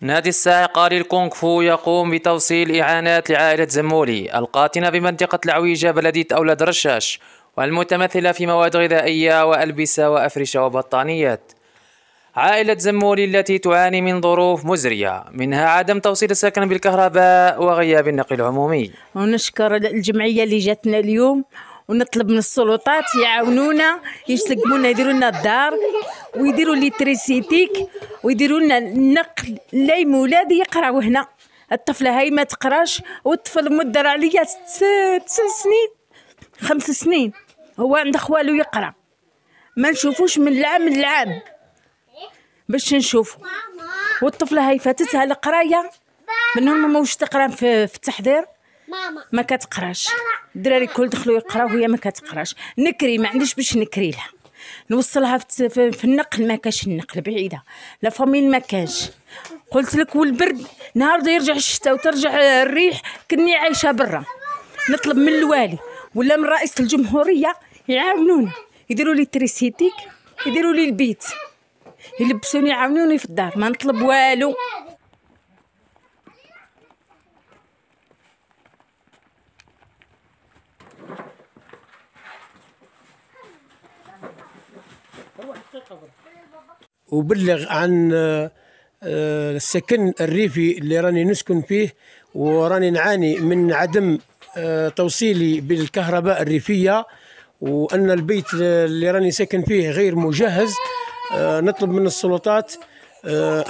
نادي الساعقة للكونغ فو يقوم بتوصيل إعانات لعائلة زمولي القاتنة بمنطقة العويجة بلدية أولاد رشاش والمتمثلة في مواد غذائية وألبسة وأفرشة وبطانيات عائلة زمولي التي تعاني من ظروف مزرية منها عدم توصيل السكن بالكهرباء وغياب النقل العمومي ونشكر الجمعية اللي جاتنا اليوم ونطلب من السلطات يعاونونا يسقمونا يديروا لنا الدار ويديروا ليتريسيتيك ويديروا لنا النقل لا مولادي يقراو هنا الطفله هاي ما تقراش والطفل مدر عليا ست سنين خمس سنين هو عند خوالو يقرا ما نشوفوش من العام للعام باش نشوف والطفله هاي فاتتها القرايه منهم ما موش تقرا في التحضير ما كتقراش الدراري كل دخلوا يقراو وهي ما كتقراش نكري ما عنديش باش نكري لها نوصلها في النقل ما كاش النقل بعيده لا فاميل ما كاش قلت لك والبرد نهار يرجع الشتاء وترجع الريح كني عايشه برا نطلب من الوالي ولا من رئيس الجمهوريه يعاونونا يديروا لي تريسيتيك يديروا لي البيت يلبسوني يعاونوني في الدار ما نطلب والو وبلغ عن آه، السكن الريفي اللي راني نسكن فيه وراني نعاني من عدم آه، توصيلي بالكهرباء الريفية وأن البيت اللي راني ساكن فيه غير مجهز آه، نطلب من السلطات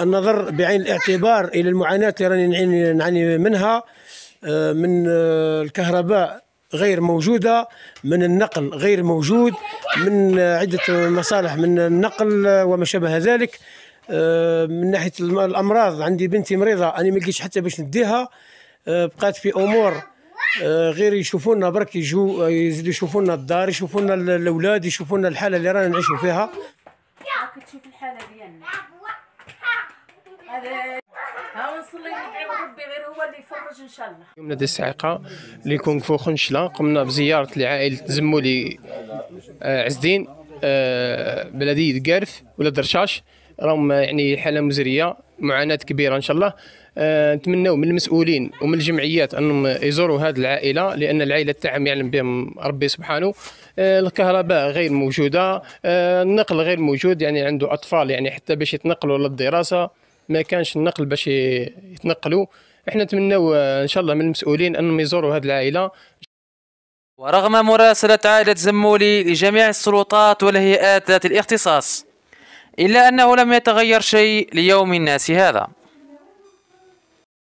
النظر بعين الاعتبار إلى المعاناة اللي راني نعاني منها من الكهرباء غير موجودة من النقل غير موجود من عدة مصالح من النقل وما شابه ذلك آه، من ناحية الأمراض عندي بنتي مريضة أنا ما لقيتش حتى باش نديها آه، بقات في أمور آه، غير يشوفونا برك يجوا يزيدوا يشوفونا الدار يشوفونا الأولاد يشوفونا الحالة اللي رانا نعيشوا فيها تشوف الحالة ديالنا ها ونصلي ربي غير هو اللي يفرج ان شاء الله يومنا دي الصعيقه اللي كونغ فو خنشله قمنا بزياره لعائله زمولي آه، عز الدين آه، بلديه قرف ولاد رشاش راهم آه، يعني حاله مزريه معاناه كبيره ان شاء الله نتمنوا من المسؤولين ومن الجمعيات انهم يزوروا هذه العائله لان العائله تاعهم يعلم يعني بهم ربي سبحانه الكهرباء غير موجوده النقل غير موجود يعني عنده اطفال يعني حتى باش يتنقلوا للدراسه ما كانش النقل باش يتنقلوا احنا نتمنوا ان شاء الله من المسؤولين انهم يزوروا هذه العائله ورغم مراسلة عائلة زمولي لجميع السلطات والهيئات ذات الاختصاص إلا أنه لم يتغير شيء ليوم الناس هذا